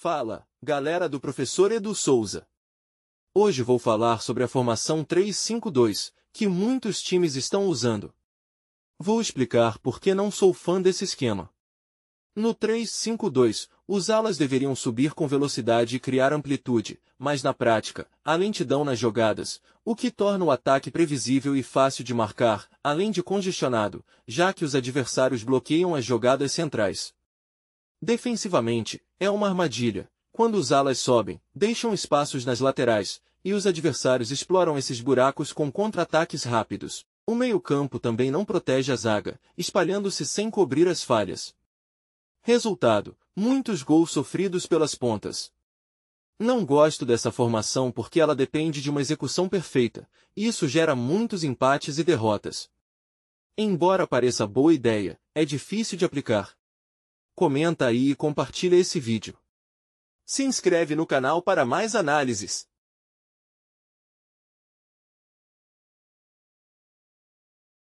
Fala, galera do professor Edu Souza. Hoje vou falar sobre a formação 352, que muitos times estão usando. Vou explicar por que não sou fã desse esquema. No 352, os alas deveriam subir com velocidade e criar amplitude, mas na prática, há lentidão nas jogadas, o que torna o ataque previsível e fácil de marcar, além de congestionado, já que os adversários bloqueiam as jogadas centrais. Defensivamente, é uma armadilha. Quando os alas sobem, deixam espaços nas laterais, e os adversários exploram esses buracos com contra-ataques rápidos. O meio-campo também não protege a zaga, espalhando-se sem cobrir as falhas. Resultado: muitos gols sofridos pelas pontas. Não gosto dessa formação porque ela depende de uma execução perfeita, e isso gera muitos empates e derrotas. Embora pareça boa ideia, é difícil de aplicar, comenta aí e compartilha esse vídeo. Se inscreve no canal para mais análises.